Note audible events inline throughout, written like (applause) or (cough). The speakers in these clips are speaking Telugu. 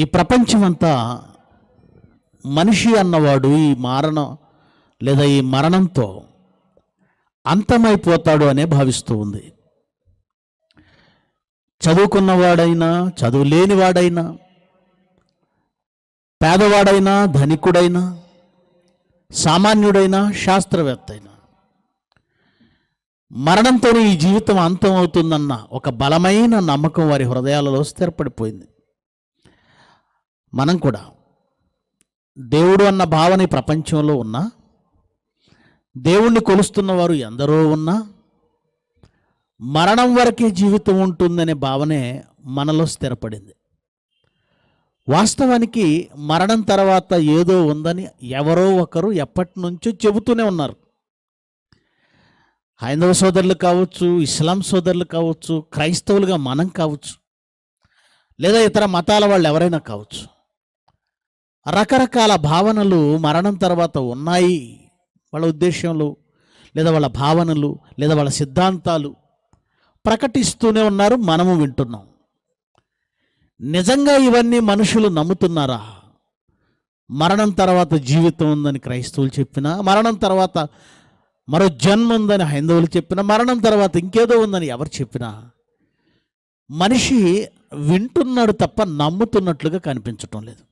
ఈ ప్రపంచమంతా మనిషి అన్నవాడు ఈ మారణం లేదా ఈ మరణంతో అంతమైపోతాడు అనే భావిస్తూ ఉంది చదువుకున్నవాడైనా చదువు లేనివాడైనా పేదవాడైనా ధనికుడైనా సామాన్యుడైనా శాస్త్రవేత్త అయినా మరణంతో ఈ జీవితం అంతం అవుతుందన్న ఒక బలమైన నమ్మకం వారి హృదయాలలో స్థిరపడిపోయింది మనం కూడా దేవుడు అన్న భావన ప్రపంచంలో ఉన్నా దేవుణ్ణి కొలుస్తున్న వారు ఎందరో ఉన్నా మరణం వరకే జీవితం ఉంటుందనే భావనే మనలో స్థిరపడింది వాస్తవానికి మరణం తర్వాత ఏదో ఉందని ఎవరో ఒకరు ఎప్పటి నుంచో చెబుతూనే ఉన్నారు హైందవ సోదరులు కావచ్చు ఇస్లాం సోదరులు కావచ్చు క్రైస్తవులుగా మనం కావచ్చు లేదా ఇతర మతాల వాళ్ళు ఎవరైనా కావచ్చు రకరకాల భావనలు మరణం తర్వాత ఉన్నాయి వాళ్ళ ఉద్దేశంలో లేదా వాళ్ళ భావనలు లేదా వాళ్ళ సిద్ధాంతాలు ప్రకటిస్తూనే ఉన్నారు మనము వింటున్నాం నిజంగా ఇవన్నీ మనుషులు నమ్ముతున్నారా మరణం తర్వాత జీవితం ఉందని క్రైస్తవులు చెప్పినా మరణం తర్వాత మరో జన్మ ఉందని హైందవులు చెప్పినా మరణం తర్వాత ఇంకేదో ఉందని ఎవరు చెప్పినా మనిషి వింటున్నాడు తప్ప నమ్ముతున్నట్లుగా కనిపించటం లేదు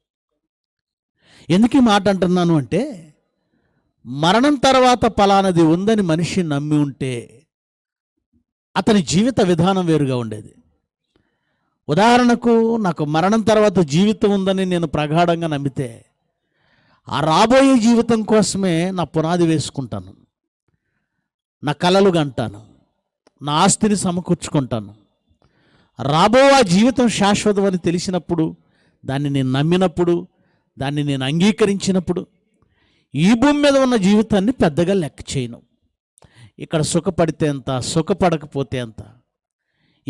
ఎందుకు ఈ మాట అంటున్నాను అంటే మరణం తర్వాత ఫలానది ఉందని మనిషి నమ్మి ఉంటే అతని జీవిత విధానం వేరుగా ఉండేది ఉదాహరణకు నాకు మరణం తర్వాత జీవితం ఉందని నేను ప్రగాఢంగా నమ్మితే ఆ రాబోయే జీవితం కోసమే నా పునాది వేసుకుంటాను నా కలలు గంటాను నా ఆస్తిని సమకూర్చుకుంటాను రాబో ఆ జీవితం శాశ్వతం అని తెలిసినప్పుడు దాన్ని నేను నమ్మినప్పుడు దాన్ని నేను అంగీకరించినప్పుడు ఈ భూమి మీద ఉన్న జీవితాన్ని పెద్దగా లెక్క చేయను ఇక్కడ సుఖపడితే ఎంత సుఖపడకపోతే ఎంత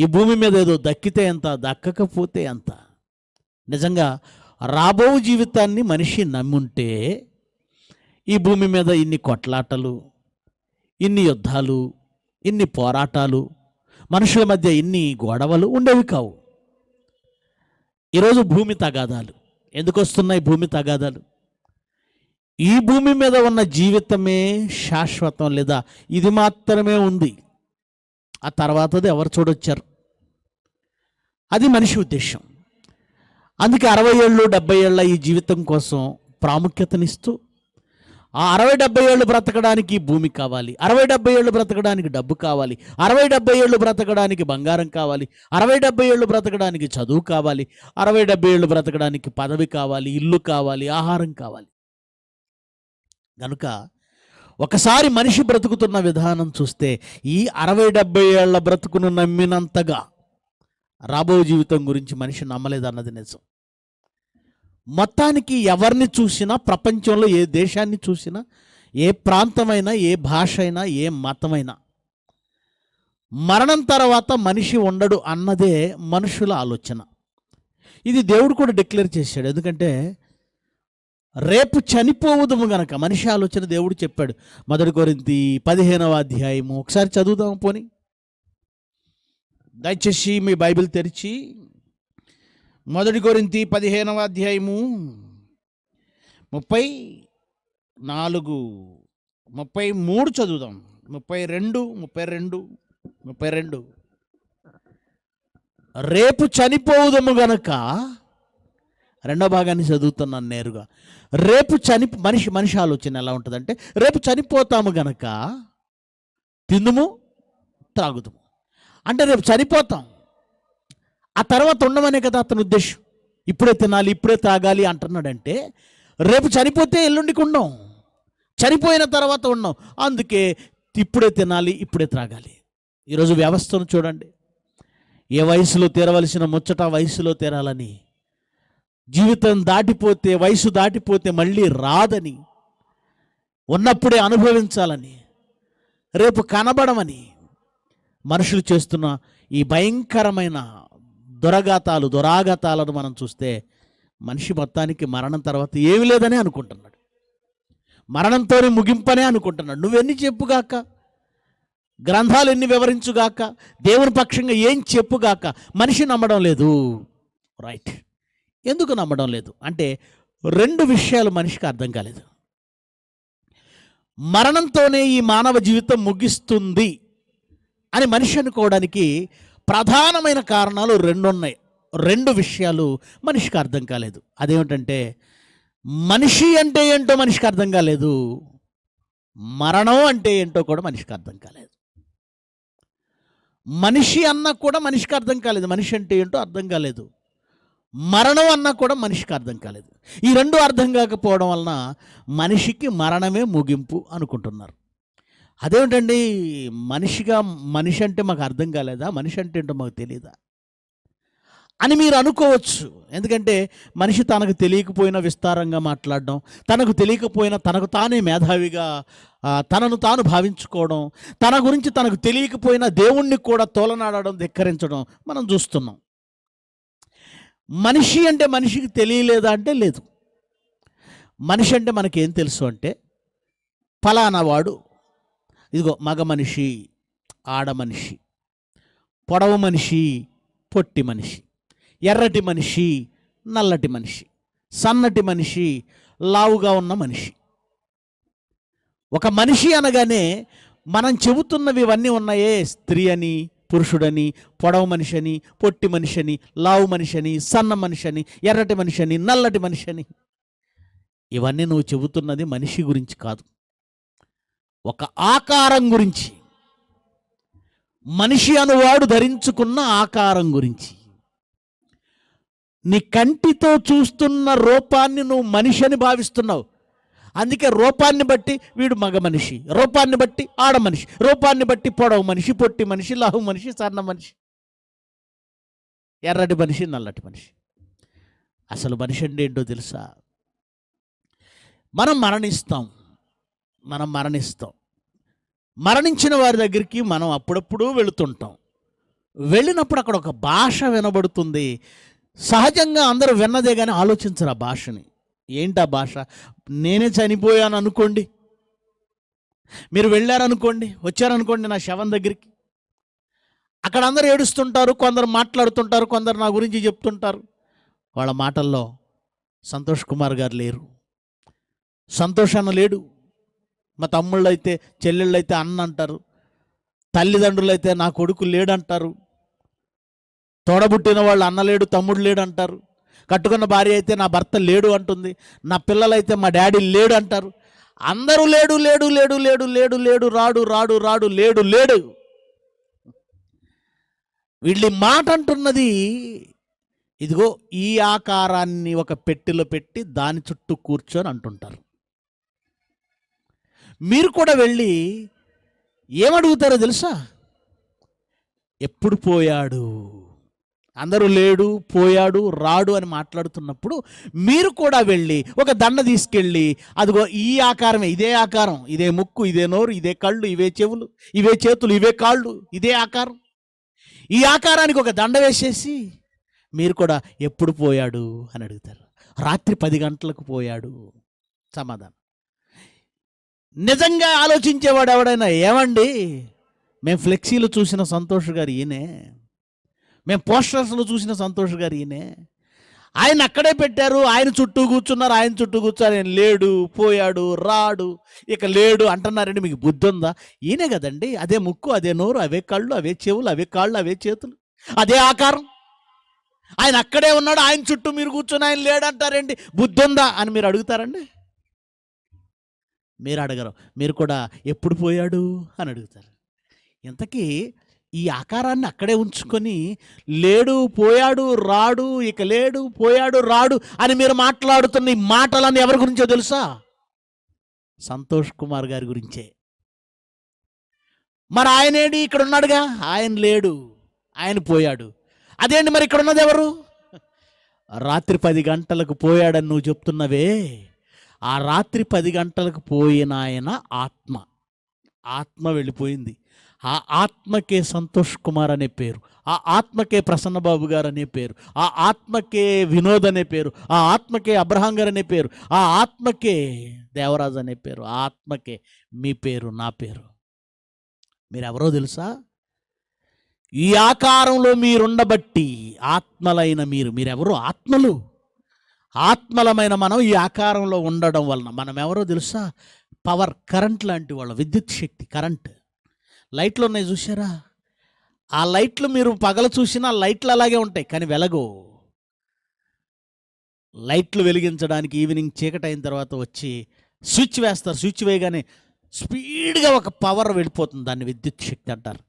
ఈ భూమి మీద ఏదో దక్కితే ఎంత దక్కకపోతే ఎంత నిజంగా రాబో జీవితాన్ని మనిషి నమ్ముంటే ఈ భూమి మీద ఇన్ని కొట్లాటలు ఇన్ని యుద్ధాలు ఇన్ని పోరాటాలు మనుషుల మధ్య ఇన్ని గొడవలు ఉండేవి కావు ఈరోజు భూమి తగాదాలు ఎందుకు వస్తున్నాయి భూమి తగాదాలు ఈ భూమి మీద ఉన్న జీవితమే శాశ్వతం లేదా ఇది మాత్రమే ఉంది ఆ తర్వాతది ఎవరు చూడొచ్చారు అది మనిషి ఉద్దేశం అందుకే అరవై ఏళ్ళు డెబ్బై ఏళ్ళ ఈ జీవితం కోసం ప్రాముఖ్యతనిస్తూ ఆ అరవై డెబ్బై ఏళ్ళు బ్రతకడానికి భూమి కావాలి అరవై డెబ్బై ఏళ్ళు బ్రతకడానికి డబ్బు కావాలి అరవై డెబ్బై ఏళ్ళు బ్రతకడానికి బంగారం కావాలి అరవై డెబ్బై ఏళ్ళు బ్రతకడానికి చదువు కావాలి అరవై డెబ్బై ఏళ్ళు బ్రతకడానికి పదవి కావాలి ఇల్లు కావాలి ఆహారం కావాలి కనుక ఒకసారి మనిషి బ్రతుకుతున్న విధానం చూస్తే ఈ అరవై డెబ్బై ఏళ్ళ బ్రతుకును నమ్మినంతగా రాబో జీవితం గురించి మనిషి నమ్మలేదన్నది నిజం మొత్తానికి ఎవరిని చూసినా ప్రపంచంలో ఏ దేశాన్ని చూసినా ఏ ప్రాంతమైనా ఏ భాష అయినా ఏ మతమైనా మరణం తర్వాత మనిషి ఉండడు అన్నదే మనుషుల ఆలోచన ఇది దేవుడు కూడా డిక్లేర్ చేశాడు ఎందుకంటే రేపు చనిపోవుదము గనక మనిషి ఆలోచన దేవుడు చెప్పాడు మొదటి కొరింది పదిహేనవ అధ్యాయము ఒకసారి చదువుదాము పోని దయచేసి మీ బైబిల్ తెరిచి మొదటి కొరింతి పదిహేనవ అధ్యాయము ముప్పై నాలుగు ముప్పై మూడు చదువుదాం ముప్పై రెండు ముప్పై రెండు ముప్పై రెండు రేపు చనిపోదము గనక రెండో భాగాన్ని చదువుతున్నాను నేరుగా రేపు చని మనిషి మనిషి ఆలోచన ఎలా ఉంటుందంటే రేపు చనిపోతాము గనక తిందుము త్రాగుదాము అంటే రేపు చనిపోతాం ఆ తర్వాత ఉండమనే కదా అతని ఉద్దేశం ఇప్పుడే తినాలి ఇప్పుడే తాగాలి అంటున్నాడంటే రేపు చనిపోతే ఎల్లుండికి ఉండం చనిపోయిన తర్వాత ఉండం అందుకే ఇప్పుడే తినాలి ఇప్పుడే త్రాగాలి ఈరోజు వ్యవస్థను చూడండి ఏ వయసులో తీరవలసిన ముచ్చట వయసులో తీరాలని జీవితం దాటిపోతే వయసు దాటిపోతే మళ్ళీ రాదని ఉన్నప్పుడే అనుభవించాలని రేపు కనబడమని మనుషులు చేస్తున్న ఈ భయంకరమైన దురఘాతాలు దురాఘాతాలను మనం చూస్తే మనిషి మొత్తానికి మరణం తర్వాత ఏమి లేదని అనుకుంటున్నాడు మరణంతో ముగింపనే అనుకుంటున్నాడు నువ్వెన్ని చెప్పుగాక గ్రంథాలు ఎన్ని వివరించుగాక దేవుని పక్షంగా ఏం చెప్పుగాక మనిషి నమ్మడం లేదు రైట్ ఎందుకు నమ్మడం లేదు అంటే రెండు విషయాలు మనిషికి అర్థం కాలేదు మరణంతోనే ఈ మానవ జీవితం ముగిస్తుంది అని మనిషి అనుకోవడానికి ప్రధానమైన కారణాలు రెండు ఉన్నాయి రెండు విషయాలు మనిషికి అర్థం కాలేదు అదేమిటంటే మనిషి అంటే ఏంటో మనిషికి అర్థం కాలేదు మరణం అంటే ఏంటో కూడా మనిషికి అర్థం కాలేదు మనిషి అన్న కూడా మనిషికి అర్థం కాలేదు మనిషి అంటే ఏంటో అర్థం కాలేదు మరణం అన్నా కూడా మనిషికి అర్థం కాలేదు ఈ రెండు అర్థం కాకపోవడం వలన మనిషికి మరణమే ముగింపు అనుకుంటున్నారు అదేమిటండి మనిషిగా మనిషి అంటే మాకు అర్థం కాలేదా మనిషి అంటే ఏంటో మాకు తెలియదా అని మీరు అనుకోవచ్చు ఎందుకంటే మనిషి తనకు తెలియకపోయినా విస్తారంగా మాట్లాడడం తనకు తెలియకపోయినా తనకు తానే మేధావిగా తనను తాను భావించుకోవడం తన గురించి తనకు తెలియకపోయినా దేవుణ్ణి కూడా తోలనాడడం ధిక్కరించడం మనం చూస్తున్నాం మనిషి అంటే మనిషికి తెలియలేదా అంటే లేదు మనిషి అంటే మనకేం తెలుసు అంటే ఫలానా వాడు ఇదిగో మగ మనిషి ఆడ మనిషి పొడవ మనిషి పొట్టి మనిషి ఎర్రటి మనిషి నల్లటి మనిషి సన్నటి మనిషి లావుగా ఉన్న మనిషి ఒక మనిషి అనగానే మనం చెబుతున్నవి ఇవన్నీ ఉన్నాయే స్త్రీ అని పురుషుడని పొడవ మనిషి అని పొట్టి మనిషి అని లావు మనిషి అని సన్న మనిషి అని ఎర్రటి మనిషి అని నల్లటి మనిషి అని ఇవన్నీ నువ్వు చెబుతున్నది మనిషి గురించి కాదు ఒక ఆకారం గురించి మనిషి అనువాడు ధరించుకున్న ఆకారం గురించి నీ కంటితో చూస్తున్న రూపాన్ని నువ్వు మనిషి అని భావిస్తున్నావు అందుకే రూపాన్ని బట్టి వీడు మగ మనిషి రూపాన్ని బట్టి ఆడ మనిషి రూపాన్ని బట్టి పొడవు మనిషి పొట్టి మనిషి లావు మనిషి సన్న మనిషి ఎర్రటి మనిషి నల్లటి మనిషి అసలు మనిషి అంటే ఏంటో తెలుసా మనం మరణిస్తాం మనం మరణిస్తాం మరణించిన వారి దగ్గరికి మనం అప్పుడప్పుడు వెళుతుంటాం వెళ్ళినప్పుడు అక్కడ ఒక భాష వినబడుతుంది సహజంగా అందరూ విన్నదే కానీ ఆలోచించరు ఆ భాషని ఏంటి ఆ భాష నేనే చనిపోయాను అనుకోండి మీరు వెళ్ళారనుకోండి వచ్చారనుకోండి నా శవం దగ్గరికి అక్కడ అందరు ఏడుస్తుంటారు కొందరు మాట్లాడుతుంటారు కొందరు నా గురించి చెప్తుంటారు వాళ్ళ మాటల్లో సంతోష్ కుమార్ గారు లేరు సంతోషాన్ని లేడు మా తమ్ముళ్ళు అయితే చెల్లెళ్ళు అయితే అన్న అంటారు తల్లిదండ్రులు అయితే నా కొడుకు లేడంటారు తోడబుట్టిన వాళ్ళు అన్న లేడు తమ్ముడు లేడు అంటారు కట్టుకున్న భార్య అయితే నా భర్త లేడు అంటుంది నా పిల్లలైతే మా డాడీ లేడు అంటారు అందరూ లేడు లేడు లేడు లేడు లేడు లేడు రాడు రాడు రాడు లేడు లేడు వీళ్ళు మాట అంటున్నది ఇదిగో ఈ ఆకారాన్ని ఒక పెట్టెలో పెట్టి దాని చుట్టూ కూర్చొని అంటుంటారు మీరు కూడా వెళ్ళి ఏమడుగుతారో తెలుసా ఎప్పుడు పోయాడు అందరూ లేడు పోయాడు రాడు అని మాట్లాడుతున్నప్పుడు మీరు కూడా వెళ్ళి ఒక దండ తీసుకెళ్ళి అదిగో ఈ ఆకారమే ఇదే ఆకారం ఇదే ముక్కు ఇదే నోరు ఇదే కళ్ళు ఇవే చెవులు ఇవే చేతులు ఇవే కాళ్ళు ఇదే ఆకారం ఈ ఆకారానికి ఒక దండ వేసేసి మీరు కూడా ఎప్పుడు పోయాడు అని అడుగుతారు రాత్రి పది గంటలకు పోయాడు సమాధానం నిజంగా ఆలోచించేవాడు ఎవడైనా ఏమండి మేము ఫ్లెక్సీలు చూసిన సంతోష్ గారు ఈయనే మేము పోస్టర్స్లో చూసిన సంతోష్ గారు ఈయనే ఆయన అక్కడే పెట్టారు ఆయన చుట్టూ కూర్చున్నారు ఆయన చుట్టూ కూర్చున్నారు ఆయన లేడు పోయాడు రాడు ఇక లేడు అంటున్నారండి మీకు బుద్ధి ఉందా ఈయనే కదండి అదే ముక్కు అదే నోరు అవే కళ్ళు అవే చెవులు అవే కాళ్ళు అవే చేతులు అదే ఆకారం ఆయన అక్కడే ఉన్నాడు ఆయన చుట్టూ మీరు కూర్చుని ఆయన లేడు అంటారండి బుద్ధి ఉందా అని మీరు అడుగుతారండి మీరు అడగరు మీరు కూడా ఎప్పుడు పోయాడు అని అడుగుతారు ఇంతకీ ఈ ఆకారాన్ని అక్కడే ఉంచుకొని లేడు పోయాడు రాడు ఇక లేడు పోయాడు రాడు అని మీరు మాట్లాడుతున్న ఈ మాటలన్నీ ఎవరి గురించో తెలుసా సంతోష్ కుమార్ గారి గురించే మరి ఆయనేడి ఇక్కడ ఉన్నాడుగా ఆయన లేడు ఆయన పోయాడు అదేంటి మరి ఇక్కడ ఉన్నది ఎవరు రాత్రి పది గంటలకు పోయాడని నువ్వు చెప్తున్నవే ఆ రాత్రి పది గంటలకు పోయిన ఆయన ఆత్మ ఆత్మ వెళ్ళిపోయింది ఆ ఆత్మకే సంతోష్ కుమార్ అనే పేరు ఆ ఆత్మకే ప్రసన్నబాబు గారు అనే పేరు ఆ ఆత్మకే వినోద్ అనే పేరు ఆ ఆత్మకే అబ్రహాం గారు అనే పేరు ఆ ఆత్మకే దేవరాజు అనే పేరు ఆ ఆత్మకే మీ పేరు నా పేరు మీరెవరో తెలుసా ఈ ఆకారంలో మీరుండబట్టి ఆత్మలైన మీరు మీరెవరు ఆత్మలు ఆత్మలమైన మనం ఈ ఆకారంలో ఉండడం వలన మనం ఎవరో తెలుసా పవర్ కరెంట్ లాంటి వాళ్ళ విద్యుత్ శక్తి కరెంట్ లైట్లు ఉన్నాయి చూసారా ఆ లైట్లు మీరు పగల చూసినా లైట్లు అలాగే ఉంటాయి కానీ వెలగవు లైట్లు వెలిగించడానికి ఈవినింగ్ చీకటి అయిన తర్వాత వచ్చి స్విచ్ వేస్తారు స్విచ్ వేయగానే స్పీడ్గా ఒక పవర్ వెళ్ళిపోతుంది దాన్ని విద్యుత్ శక్తి అంటారు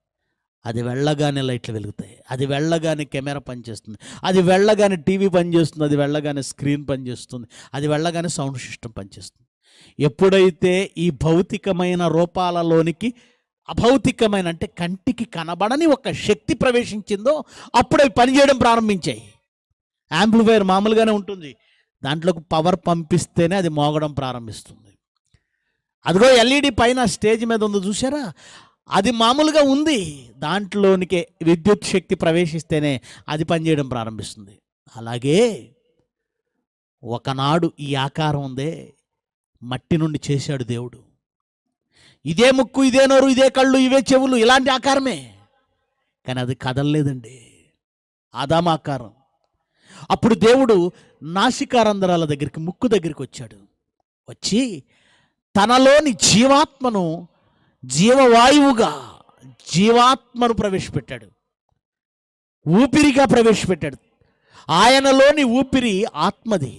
అది వెళ్ళగానే లైట్లు వెలుగుతాయి అది వెళ్ళగానే కెమెరా పనిచేస్తుంది అది వెళ్ళగానే టీవీ పనిచేస్తుంది అది వెళ్ళగానే స్క్రీన్ పనిచేస్తుంది అది వెళ్ళగానే సౌండ్ సిస్టమ్ పనిచేస్తుంది ఎప్పుడైతే ఈ భౌతికమైన రూపాలలోనికి అభౌతికమైన అంటే కంటికి కనబడని ఒక శక్తి ప్రవేశించిందో అప్పుడు అవి పనిచేయడం ప్రారంభించాయి యాంప్లిఫైర్ మామూలుగానే ఉంటుంది దాంట్లోకి పవర్ పంపిస్తేనే అది మోగడం ప్రారంభిస్తుంది అదిగో ఎల్ఈడి పైన స్టేజ్ మీద ఉందో చూసారా అది మామూలుగా ఉంది దాంట్లోనికి విద్యుత్ శక్తి ప్రవేశిస్తేనే అది పనిచేయడం ప్రారంభిస్తుంది అలాగే ఒకనాడు ఈ ఆకారం ఉందే మట్టి నుండి చేశాడు దేవుడు ఇదే ముక్కు ఇదే నోరు ఇదే కళ్ళు ఇవే చెవులు ఇలాంటి ఆకారమే కానీ అది కదలలేదండి ఆకారం అప్పుడు దేవుడు నాసికారంధ్రాల దగ్గరికి ముక్కు దగ్గరికి వచ్చాడు వచ్చి తనలోని జీవాత్మను జీవవాయువుగా జీవాత్మను ప్రవేశపెట్టాడు ఊపిరిగా ప్రవేశపెట్టాడు ఆయనలోని ఊపిరి ఆత్మది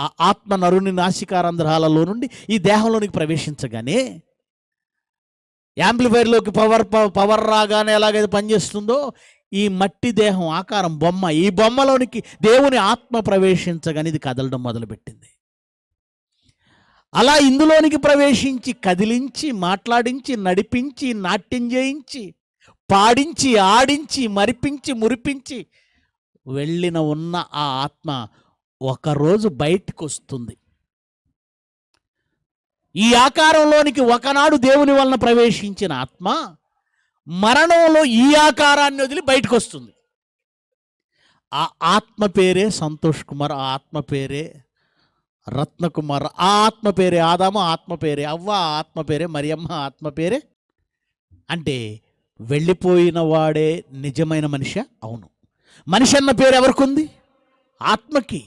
ఆ ఆత్మ నరుని నాసికారంధ్రాలలో నుండి ఈ దేహంలోనికి ప్రవేశించగానే యాంప్లిఫైర్లోకి పవర్ పవర్ రాగానే ఎలాగైతే పనిచేస్తుందో ఈ మట్టి దేహం ఆకారం బొమ్మ ఈ బొమ్మలోనికి దేవుని ఆత్మ ప్రవేశించగానే ఇది కదలడం మొదలుపెట్టింది అలా ఇందులోనికి ప్రవేశించి కదిలించి మాట్లాడించి నడిపించి నాట్యం చేయించి పాడించి ఆడించి మరిపించి మురిపించి వెళ్ళిన ఉన్న ఆ ఆత్మ ఒకరోజు బయటకు వస్తుంది ఈ ఆకారంలోనికి ఒకనాడు దేవుని వలన ప్రవేశించిన ఆత్మ మరణంలో ఈ ఆకారాన్ని వదిలి బయటకు వస్తుంది ఆ ఆత్మ పేరే సంతోష్ కుమార్ ఆ ఆత్మ పేరే రత్నకుమార్ ఆ ఆత్మ పేరే ఆదాము ఆత్మ పేరే అవ్వ ఆత్మ పేరే మరియమ్మ ఆత్మ పేరే అంటే వెళ్ళిపోయిన వాడే నిజమైన మనిషి అవును మనిషి అన్న పేరు ఎవరికి ఉంది ఆత్మకి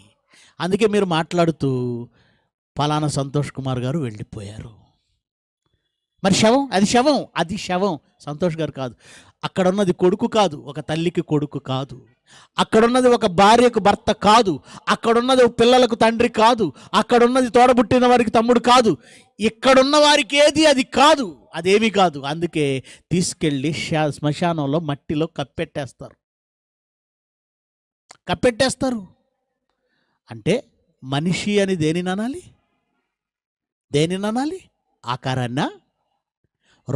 అందుకే మీరు మాట్లాడుతూ పలానా సంతోష్ కుమార్ గారు వెళ్ళిపోయారు మరి శవం అది శవం అది శవం సంతోష్ గారు కాదు అక్కడ ఉన్నది కొడుకు కాదు ఒక తల్లికి కొడుకు కాదు అక్కడున్నది ఒక భార్యకు భర్త కాదు అక్కడున్నది పిల్లలకు తండ్రి కాదు అక్కడున్నది తోడబుట్టిన వారికి తమ్ముడు కాదు ఇక్కడున్న వారికి ఏది అది కాదు అదేమీ కాదు అందుకే తీసుకెళ్ళి శ్మశానంలో మట్టిలో కప్పెట్టేస్తారు కప్పెట్టేస్తారు అంటే మనిషి అని దేనిని అనాలి దేనిని అనాలి ఆకారాన్నా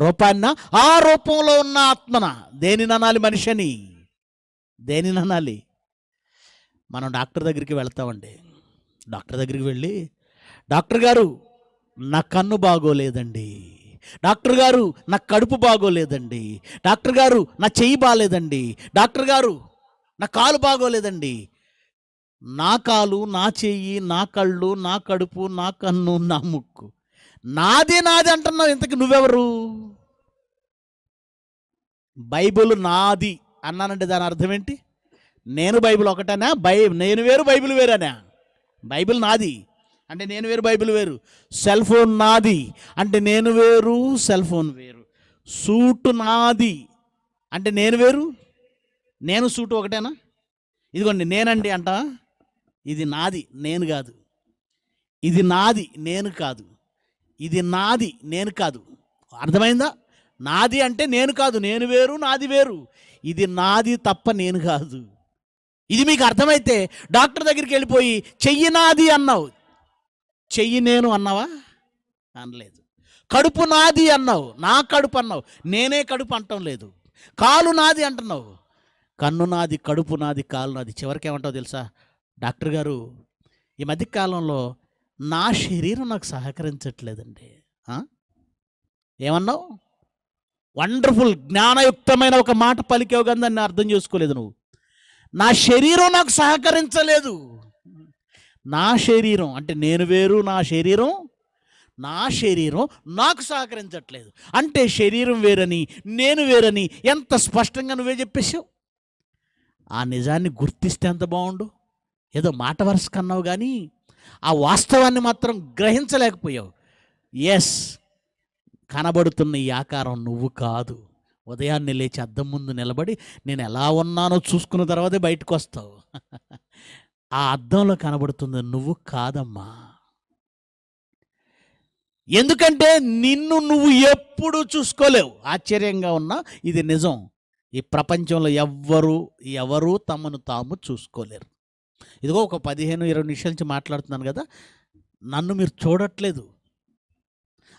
రూపాన్న ఆ రూపంలో ఉన్న ఆత్మన దేనిని అనాలి మనిషిని దేని ననాలి మనం డాక్టర్ దగ్గరికి వెళ్తామండి డాక్టర్ దగ్గరికి వెళ్ళి డాక్టర్ గారు నా కన్ను బాగోలేదండి డాక్టర్ గారు నా కడుపు బాగోలేదండి డాక్టర్ గారు నా చెయ్యి బాగలేదండి డాక్టర్ గారు నా కాలు బాగోలేదండి నా కాలు నా చెయ్యి నా కళ్ళు నా కడుపు నా కన్ను నా ముక్కు నాది నాది అంటున్నావు ఇంతకు నువ్వెవరు బైబిల్ నాది అన్నానంటే దాని అర్థం ఏంటి నేను బైబిల్ ఒకటనా బై నేను వేరు బైబిల్ వేరేనా బైబిల్ నాది అంటే నేను వేరు బైబిల్ వేరు సెల్ ఫోన్ నాది అంటే నేను వేరు సెల్ ఫోన్ వేరు సూట్ నాది అంటే నేను వేరు నేను సూట్ ఒకటేనా ఇదిగోండి నేనండి అంట ఇది నాది నేను కాదు ఇది నాది నేను కాదు ఇది నాది నేను కాదు అర్థమైందా నాది అంటే నేను కాదు నేను వేరు నాది వేరు ఇది నాది తప్ప నేను కాదు ఇది మీకు అర్థమైతే డాక్టర్ దగ్గరికి వెళ్ళిపోయి చెయ్యి నాది అన్నావు చెయ్యి నేను అన్నావా అనలేదు కడుపు నాది అన్నావు నా కడుపు అన్నావు నేనే కడుపు అంటం లేదు కాలు నాది అంటున్నావు కన్ను నాది కడుపు నాది కాలు నాది చివరికి ఏమంటావు తెలుసా డాక్టర్ గారు ఈ మధ్యకాలంలో నా శరీరం నాకు సహకరించట్లేదండి ఏమన్నావు వండర్ఫుల్ జ్ఞానయుక్తమైన ఒక మాట పలికేవు కానీ దాన్ని అర్థం చేసుకోలేదు నువ్వు నా శరీరం నాకు సహకరించలేదు నా శరీరం అంటే నేను వేరు నా శరీరం నా శరీరం నాకు సహకరించట్లేదు అంటే శరీరం వేరని నేను వేరని ఎంత స్పష్టంగా నువ్వే చెప్పేసావు ఆ నిజాన్ని గుర్తిస్తే ఎంత బాగుండు ఏదో మాట వరుస కన్నావు కానీ ఆ వాస్తవాన్ని మాత్రం గ్రహించలేకపోయావు ఎస్ కనబడుతున్న ఈ ఆకారం నువ్వు కాదు ఉదయాన్నే లేచి అద్దం ముందు నిలబడి నేను ఎలా ఉన్నానో చూసుకున్న తర్వాతే బయటకు వస్తావు ఆ అద్దంలో కనబడుతుంది నువ్వు కాదమ్మా ఎందుకంటే నిన్ను నువ్వు ఎప్పుడూ చూసుకోలేవు ఆశ్చర్యంగా ఉన్నా ఇది నిజం ఈ ప్రపంచంలో ఎవ్వరూ ఎవరూ తమను తాము చూసుకోలేరు ఇదిగో ఒక పదిహేను ఇరవై నిమిషాల నుంచి మాట్లాడుతున్నాను కదా నన్ను మీరు చూడట్లేదు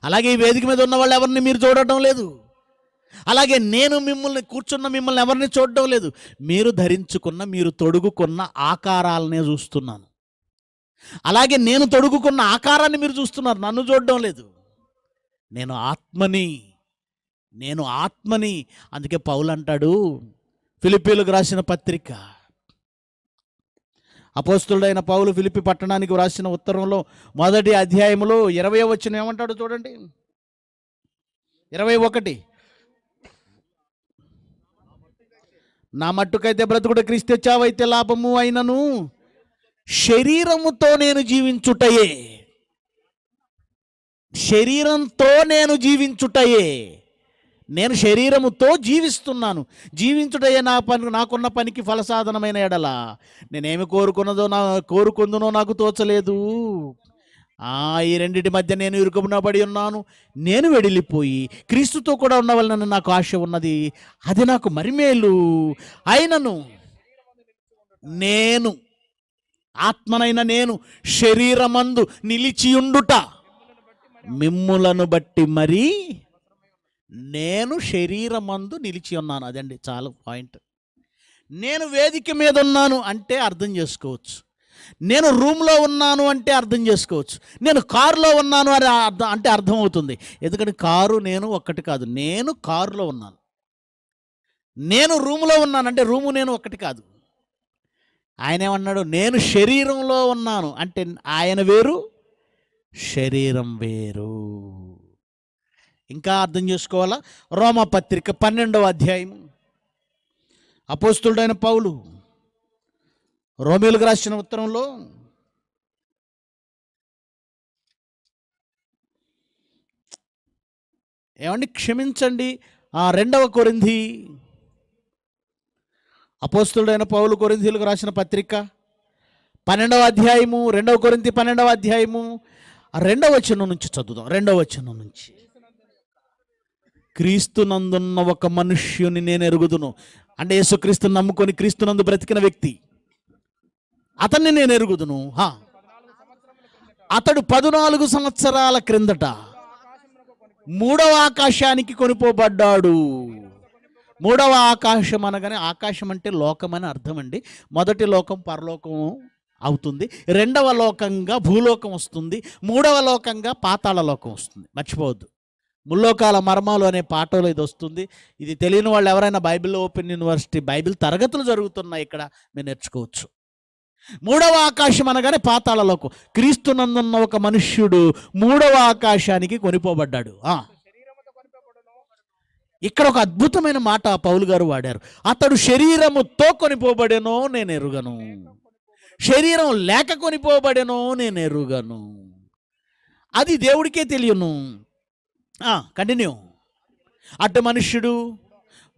అలాగే ఈ వేదిక మీద ఉన్న వాళ్ళు ఎవరిని మీరు చూడటం లేదు అలాగే నేను మిమ్మల్ని కూర్చున్న మిమ్మల్ని ఎవరిని చూడడం లేదు మీరు ధరించుకున్న మీరు తొడుగుకున్న ఆకారాలనే చూస్తున్నాను అలాగే నేను తొడుగుకున్న ఆకారాన్ని మీరు చూస్తున్నారు నన్ను చూడడం లేదు నేను ఆత్మని నేను ఆత్మని అందుకే పౌలు అంటాడు ఫిలిపీలకు రాసిన పత్రిక అపోస్తుడైన పౌలు ఫిలిపి పట్టణానికి వ్రాసిన ఉత్తరంలో మొదటి అధ్యాయంలో ఇరవై వచ్చిన ఏమంటాడు చూడండి ఇరవై ఒకటి నా మట్టుకైతే బ్రతుకుడు క్రీస్తు చావైతే లాభము అయినను శరీరముతో నేను జీవించుటయే శరీరంతో నేను జీవించుటయే నేను శరీరముతో జీవిస్తున్నాను జీవించుటయే నా పని నాకున్న పనికి ఫలసాధనమైన ఎడల నేనేమి కోరుకున్నదో నా కోరుకుందునో నాకు తోచలేదు ఆ ఈ రెండింటి మధ్య నేను ఇరుకుమునబడి ఉన్నాను నేను వెడిలిపోయి క్రీస్తుతో కూడా ఉండవలనని నాకు ఆశ ఉన్నది అది నాకు మరిమేలు అయినను నేను ఆత్మనైన నేను శరీరమందు నిలిచియుండుట మిమ్ములను బట్టి మరీ నేను శరీరమందు నిలిచి ఉన్నాను అదండి చాలా పాయింట్ నేను వేదిక మీద ఉన్నాను అంటే అర్థం చేసుకోవచ్చు నేను రూమ్లో ఉన్నాను అంటే అర్థం చేసుకోవచ్చు నేను కారులో ఉన్నాను అని అర్థం అంటే అర్థమవుతుంది ఎందుకంటే కారు నేను ఒక్కటి కాదు నేను కారులో ఉన్నాను నేను రూమ్లో ఉన్నాను అంటే రూము నేను ఒక్కటి కాదు ఆయన ఏమన్నాడు నేను శరీరంలో ఉన్నాను అంటే ఆయన వేరు శరీరం వేరు ఇంకా అర్థం చేసుకోవాలా రోమపత్రిక పన్నెండవ అధ్యాయం అపోస్తుడైన పౌలు రోమిలకు రాసిన ఉత్తరంలో ఏమండి క్షమించండి ఆ రెండవ కొరింది అపోస్తుడైన పౌలు కొరింధీలకు రాసిన పత్రిక పన్నెండవ అధ్యాయము రెండవ కొరింది పన్నెండవ అధ్యాయము రెండవ చిన్న నుంచి చదువుదాం రెండవ చిన్న నుంచి క్రీస్తునందున్న ఒక మనుష్యుని నేను ఎరుగుదును అంటే యేసుక్రీస్తుని నమ్ముకొని క్రీస్తునందు బ్రతికిన వ్యక్తి అతన్ని నేను ఎరుగుదును హా అతడు పదునాలుగు సంవత్సరాల క్రిందట మూడవ ఆకాశానికి కొనిపోబడ్డాడు మూడవ ఆకాశం అనగానే ఆకాశం అంటే లోకం అని అర్థం అండి మొదటి లోకం పరలోకం అవుతుంది రెండవ లోకంగా భూలోకం వస్తుంది మూడవ లోకంగా పాతాళ లోకం వస్తుంది మర్చిపోవద్దు ముల్లోకాల మర్మాలు అనే పాటలో ఇది వస్తుంది ఇది తెలియని వాళ్ళు ఎవరైనా బైబిల్ ఓపెన్ యూనివర్సిటీ బైబిల్ తరగతులు జరుగుతున్నాయి ఇక్కడ మీరు నేర్చుకోవచ్చు మూడవ ఆకాశం అనగానే క్రీస్తు క్రీస్తునందున్న ఒక మనుష్యుడు మూడవ ఆకాశానికి కొనిపోబడ్డాడు ఇక్కడ ఒక అద్భుతమైన మాట పౌలు గారు వాడారు అతడు శరీరముతో కొనిపోబడేనో నేను ఎరుగను శరీరం లేక కొనిపోబడేనో నేను ఎరుగను అది దేవుడికే తెలియను కంటిన్యూ అటు మనుష్యుడు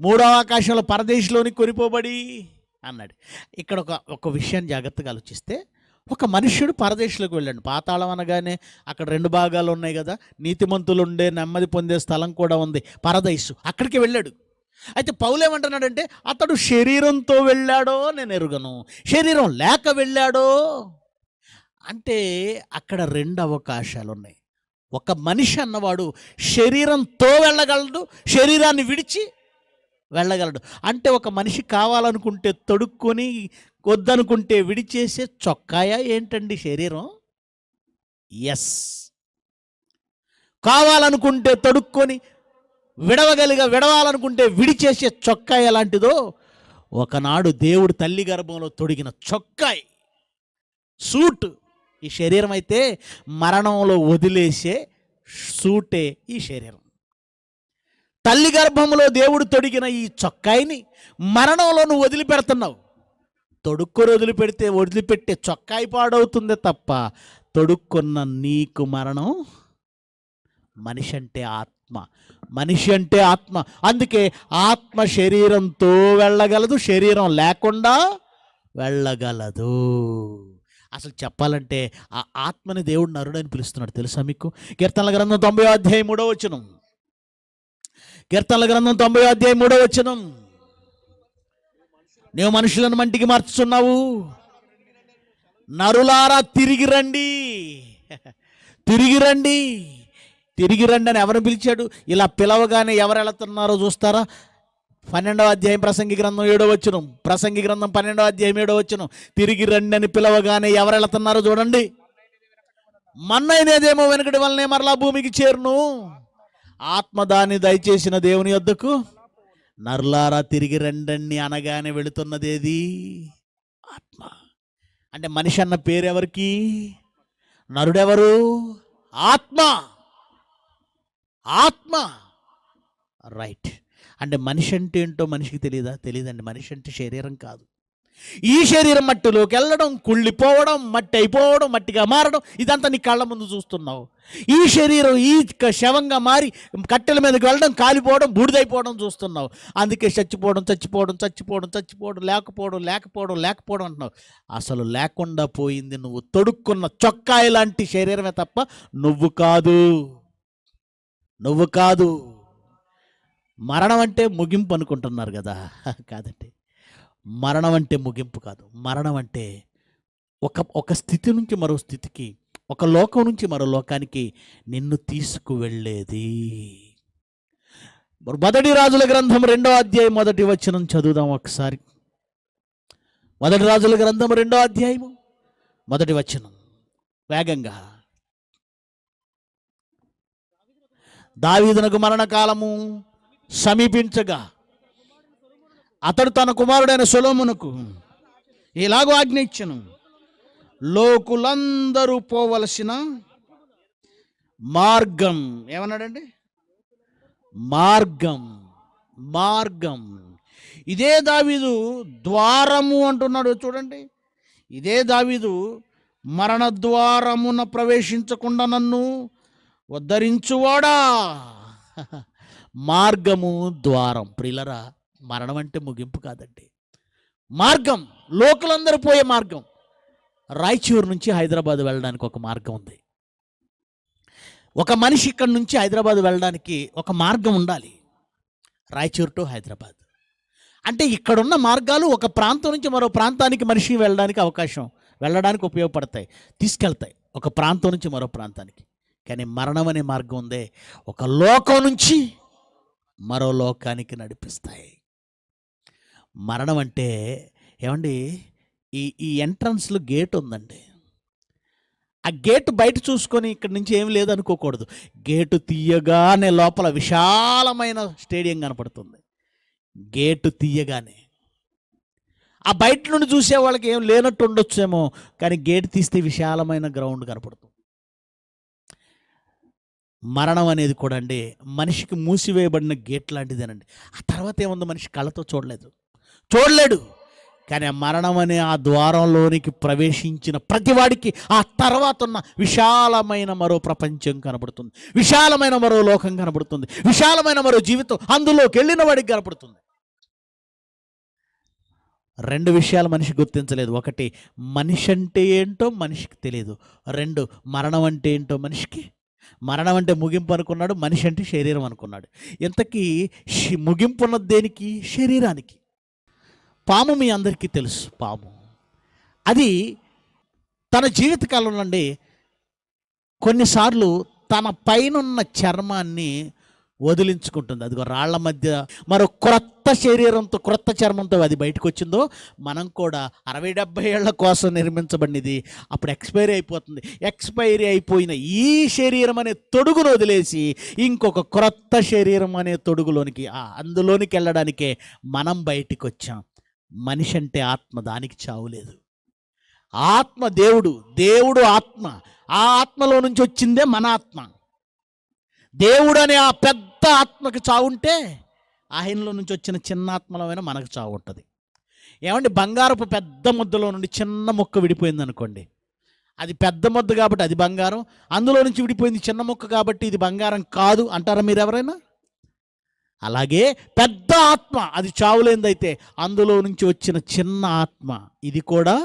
మూడో ఆకాశంలో పరదేశంలోని కొనిపోబడి అన్నాడు ఇక్కడ ఒక ఒక విషయాన్ని జాగ్రత్తగా ఆలోచిస్తే ఒక మనుష్యుడు పరదేశంలోకి వెళ్ళాడు పాతాళం అనగానే అక్కడ రెండు భాగాలు ఉన్నాయి కదా నీతిమంతులు ఉండే నెమ్మది పొందే స్థలం కూడా ఉంది పరదేశు అక్కడికి వెళ్ళాడు అయితే పౌలేమంటున్నాడంటే అతడు శరీరంతో వెళ్ళాడో నేను ఎరుగను శరీరం లేక వెళ్ళాడో అంటే అక్కడ రెండు అవకాశాలు ఉన్నాయి ఒక మనిషి అన్నవాడు శరీరంతో వెళ్ళగలడు శరీరాన్ని విడిచి వెళ్ళగలడు అంటే ఒక మనిషి కావాలనుకుంటే తొడుక్కొని వద్దనుకుంటే విడిచేసే చొక్కాయా ఏంటండి శరీరం ఎస్ కావాలనుకుంటే తొడుక్కొని విడవగలిగా విడవాలనుకుంటే విడిచేసే చొక్కాయ ఎలాంటిదో ఒకనాడు దేవుడు తల్లి గర్భంలో తొడిగిన చొక్కాయి సూట్ ఈ శరీరం అయితే మరణంలో వదిలేసే సూటే ఈ శరీరం తల్లి గర్భంలో దేవుడు తొడిగిన ఈ చొక్కాయిని మరణంలో నువ్వు వదిలిపెడుతున్నావు తొడుక్కొని వదిలిపెడితే వదిలిపెట్టే చొక్కాయి పాడవుతుంది తప్ప తొడుక్కున్న నీకు మరణం మనిషి అంటే ఆత్మ మనిషి అంటే ఆత్మ అందుకే ఆత్మ శరీరంతో వెళ్ళగలదు శరీరం లేకుండా వెళ్ళగలదు అసలు చెప్పాలంటే ఆ ఆత్మని దేవుడు నరుడని పిలుస్తున్నాడు తెలుసా మీకు కీర్తనల గ్రంథం తొంభై అధ్యాయం మూడో వచనం కీర్తనల గ్రంథం తొంభై అధ్యాయం మూడో వచనం నీవు మనుషులను మంటికి మార్చుతున్నావు నరులారా తిరిగి రండి తిరిగి రండి తిరిగి రండి అని ఎవరు పిలిచాడు ఇలా పిలవగానే ఎవరు వెళుతున్నారో చూస్తారా పన్నెండవ అధ్యాయం ప్రసంగి గ్రంథం ఏడో వచ్చును ప్రసంగి గ్రంథం పన్నెండవ అధ్యాయం ఏడో వచ్చును తిరిగి రండి అని పిలవగానే ఎవరు వెళుతున్నారో చూడండి మన్నైనదేమో వెనుకటి వల్లనే మరలా భూమికి చేరును ఆత్మ దాన్ని దయచేసిన దేవుని వద్దకు నర్లారా తిరిగి రండి అనగానే వెళుతున్నదేది ఆత్మ అంటే మనిషి అన్న పేరెవరికి నరుడెవరు ఆత్మ ఆత్మ రైట్ అంటే మనిషి అంటే ఏంటో మనిషికి తెలియదా తెలియదండి మనిషి అంటే శరీరం కాదు ఈ శరీరం మట్టిలోకి వెళ్ళడం కుళ్ళిపోవడం మట్టి అయిపోవడం మట్టిగా మారడం ఇదంతా నీ కళ్ళ ముందు చూస్తున్నావు ఈ శరీరం ఈ శవంగా మారి కట్టెల మీదకి వెళ్ళడం కాలిపోవడం బూడిదైపోవడం చూస్తున్నావు అందుకే చచ్చిపోవడం చచ్చిపోవడం చచ్చిపోవడం చచ్చిపోవడం లేకపోవడం లేకపోవడం లేకపోవడం అంటున్నావు అసలు లేకుండా పోయింది నువ్వు తొడుక్కున్న చొక్కా ఇలాంటి శరీరమే తప్ప నువ్వు కాదు నువ్వు కాదు మరణం అంటే ముగింపు అనుకుంటున్నారు కదా (laughs) కాదండి మరణం అంటే ముగింపు కాదు మరణం అంటే ఒక ఒక స్థితి నుంచి మరో స్థితికి ఒక లోకం నుంచి మరో లోకానికి నిన్ను తీసుకువెళ్ళేది మొదటి రాజుల గ్రంథం రెండో అధ్యాయం మొదటి వచనం చదువుదాం ఒకసారి మొదటి రాజుల గ్రంథం రెండో అధ్యాయము మొదటి వచనం వేగంగా దావీదునకు మరణకాలము సమీపించగా అతడు తన కుమారుడైన సొలోమునకు ఇలాగో ఆజ్ఞ ఇచ్చను లోకులందరూ పోవలసిన మార్గం ఏమన్నాడండి మార్గం మార్గం ఇదే దావీదు ద్వారము అంటున్నాడు చూడండి ఇదే దావీదు మరణ ద్వారమున ప్రవేశించకుండా నన్ను ఉద్ధరించువాడా మార్గము ద్వారం ప్రిలరా మరణం అంటే ముగింపు కాదండి మార్గం లోకలందరూ పోయే మార్గం రాయచూరు నుంచి హైదరాబాద్ వెళ్ళడానికి ఒక మార్గం ఉంది ఒక మనిషి ఇక్కడి నుంచి హైదరాబాద్ వెళ్ళడానికి ఒక మార్గం ఉండాలి రాయచూరు టు హైదరాబాద్ అంటే ఇక్కడున్న మార్గాలు ఒక ప్రాంతం నుంచి మరో ప్రాంతానికి మనిషి వెళ్ళడానికి అవకాశం వెళ్ళడానికి ఉపయోగపడతాయి తీసుకెళ్తాయి ఒక ప్రాంతం నుంచి మరో ప్రాంతానికి కానీ మరణం అనే మార్గం ఉందే ఒక లోకం నుంచి మరో లోకానికి నడిపిస్తాయి మరణం అంటే ఏమండి ఈ ఈ ఎంట్రన్స్లో గేట్ ఉందండి ఆ గేట్ బయట చూసుకొని ఇక్కడి నుంచి ఏం లేదనుకోకూడదు గేటు తీయగానే లోపల విశాలమైన స్టేడియం కనపడుతుంది గేటు తీయగానే ఆ బయట నుండి చూసే వాళ్ళకి ఏం లేనట్టు ఉండొచ్చేమో కానీ గేటు తీస్తే విశాలమైన గ్రౌండ్ కనపడుతుంది మరణం అనేది కూడా అండి మనిషికి మూసివేయబడిన గేట్ లాంటిదేనండి ఆ తర్వాత ఏముందో మనిషి కళ్ళతో చూడలేదు చూడలేడు కానీ ఆ మరణం అనే ఆ ద్వారంలోనికి ప్రవేశించిన ప్రతివాడికి ఆ తర్వాత ఉన్న విశాలమైన మరో ప్రపంచం కనబడుతుంది విశాలమైన మరో లోకం కనబడుతుంది విశాలమైన మరో జీవితం అందులోకి వెళ్ళిన వాడికి కనబడుతుంది రెండు విషయాలు మనిషి గుర్తించలేదు ఒకటి మనిషి అంటే ఏంటో మనిషికి తెలియదు రెండు మరణం అంటే ఏంటో మనిషికి మరణం అంటే ముగింపు అనుకున్నాడు మనిషి అంటే శరీరం అనుకున్నాడు ఇంతకీ ముగింపు ఉన్నది దేనికి శరీరానికి పాము మీ అందరికీ తెలుసు పాము అది తన జీవితకాలంలో నుండి కొన్నిసార్లు తన పైనున్న చర్మాన్ని వదిలించుకుంటుంది అదిగో రాళ్ల మధ్య మరో క్రొత్త శరీరంతో క్రొత్త చర్మంతో అది బయటకు వచ్చిందో మనం కూడా అరవై డెబ్బై ఏళ్ల కోసం నిర్మించబడినది అప్పుడు ఎక్స్పైరీ అయిపోతుంది ఎక్స్పైరీ అయిపోయిన ఈ శరీరం అనే తొడుగును వదిలేసి ఇంకొక క్రొత్త శరీరం అనే తొడుగులోనికి అందులోనికి వెళ్ళడానికే మనం బయటికి వచ్చాం మనిషి అంటే ఆత్మ దానికి చావులేదు ఆత్మ దేవుడు దేవుడు ఆత్మ ఆ ఆత్మలో నుంచి వచ్చిందే మన ఆత్మ దేవుడు అనే ఆ పెద్ద ఆత్మకి చావుంటే ఆయనలో నుంచి వచ్చిన చిన్న ఆత్మలమైన మనకు చావు ఉంటుంది ఏమండి బంగారపు పెద్ద ముద్దలో నుండి చిన్న మొక్క విడిపోయింది అనుకోండి అది పెద్ద ముద్ద కాబట్టి అది బంగారం అందులో నుంచి విడిపోయింది చిన్న మొక్క కాబట్టి ఇది బంగారం కాదు అంటారా మీరు ఎవరైనా అలాగే పెద్ద ఆత్మ అది చావులేనిదైతే అందులో నుంచి వచ్చిన చిన్న ఆత్మ ఇది కూడా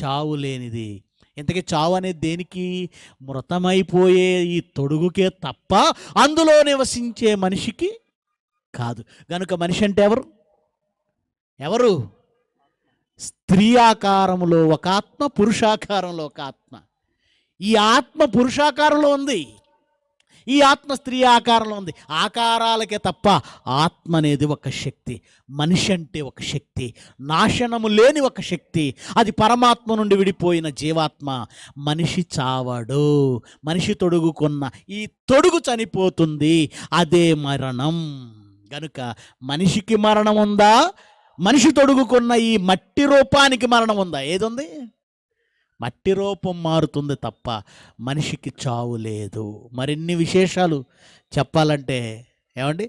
చావులేనిది ఇంతకీ చావు అనేది దేనికి మృతమైపోయే ఈ తొడుగుకే తప్ప అందులో నివసించే మనిషికి కాదు కనుక మనిషి అంటే ఎవరు ఎవరు స్త్రీ ఆకారంలో ఒక ఆత్మ పురుషాకారంలో ఒక ఆత్మ ఈ ఆత్మ పురుషాకారంలో ఉంది ఈ ఆత్మ స్త్రీ ఆకారంలో ఉంది ఆకారాలకే తప్ప ఆత్మ అనేది ఒక శక్తి మనిషి అంటే ఒక శక్తి నాశనము లేని ఒక శక్తి అది పరమాత్మ నుండి విడిపోయిన జీవాత్మ మనిషి చావడు మనిషి తొడుగుకున్న ఈ తొడుగు చనిపోతుంది అదే మరణం గనుక మనిషికి మరణం ఉందా మనిషి తొడుగుకున్న ఈ మట్టి రూపానికి మరణం ఉందా ఏదుంది మట్టి రూపం మారుతుంది తప్ప మనిషికి చావు లేదు మరిన్ని విశేషాలు చెప్పాలంటే ఏమండి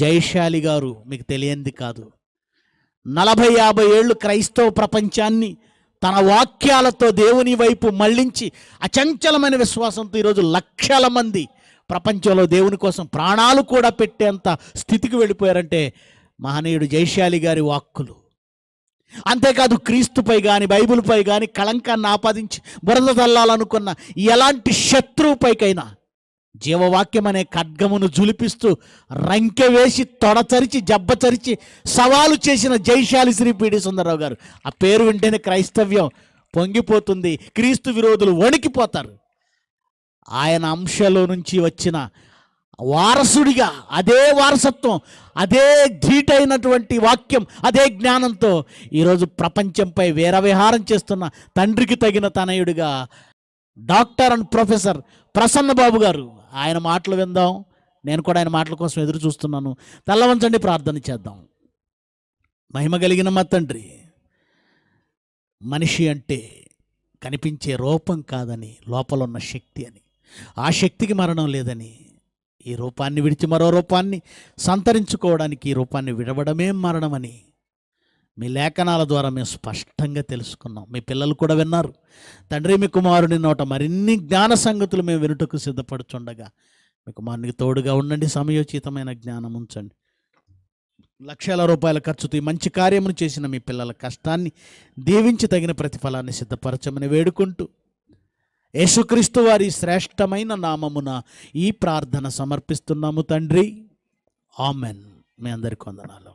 జయశాలి గారు మీకు తెలియంది కాదు నలభై యాభై ఏళ్ళు క్రైస్తవ ప్రపంచాన్ని తన వాక్యాలతో దేవుని వైపు మళ్లించి అచంచలమైన విశ్వాసంతో ఈరోజు లక్షల మంది ప్రపంచంలో దేవుని కోసం ప్రాణాలు కూడా పెట్టేంత స్థితికి వెళ్ళిపోయారంటే మహనీయుడు జయశాలి గారి వాక్కులు అంతేకాదు క్రీస్తుపై కానీ బైబిల్పై కానీ కళంకాన్ని ఆపాదించి బురద తల్లాలనుకున్న ఎలాంటి శత్రువుపైకైనా జీవవాక్యం అనే ఖడ్గమును జులిపిస్తూ రంకె వేసి తొడచరిచి జబ్బచరిచి సవాలు చేసిన జైశాలి శ్రీ పీడి సుందరరావు గారు ఆ పేరు వింటేనే క్రైస్తవ్యం పొంగిపోతుంది క్రీస్తు విరోధులు వణికిపోతారు ఆయన అంశలో నుంచి వచ్చిన వారసుడిగా అదే వారసత్వం అదే ధీటైనటువంటి వాక్యం అదే జ్ఞానంతో ఈరోజు ప్రపంచంపై వేరవిహారం చేస్తున్న తండ్రికి తగిన తనయుడిగా డాక్టర్ అండ్ ప్రొఫెసర్ ప్రసన్నబాబు గారు ఆయన మాటలు విందాం నేను కూడా ఆయన మాటల కోసం ఎదురు చూస్తున్నాను తెల్లవంచండి ప్రార్థన చేద్దాం మహిమ కలిగిన మా తండ్రి మనిషి అంటే కనిపించే రూపం కాదని లోపల ఉన్న శక్తి అని ఆ శక్తికి మరణం లేదని ఈ రూపాన్ని విడిచి మరో రూపాన్ని సంతరించుకోవడానికి ఈ రూపాన్ని విడవడమే మరణమని మీ లేఖనాల ద్వారా మేము స్పష్టంగా తెలుసుకున్నాం మీ పిల్లలు కూడా విన్నారు తండ్రి మీ కుమారుని నోట మరిన్ని జ్ఞాన సంగతులు మేము వినుటకు సిద్ధపడుచుండగా మీ కుమారునికి తోడుగా ఉండండి సమయోచితమైన జ్ఞానం ఉంచండి లక్షల రూపాయల ఖర్చుతో ఈ మంచి కార్యమును చేసిన మీ పిల్లల కష్టాన్ని దీవించి తగిన ప్రతిఫలాన్ని సిద్ధపరచమని వేడుకుంటూ యేసుక్రీస్తు వారి శ్రేష్టమైన నామమున ఈ ప్రార్థన సమర్పిస్తున్నాము తండ్రి ఆమెన్ మీ అందరికీ వందనాలు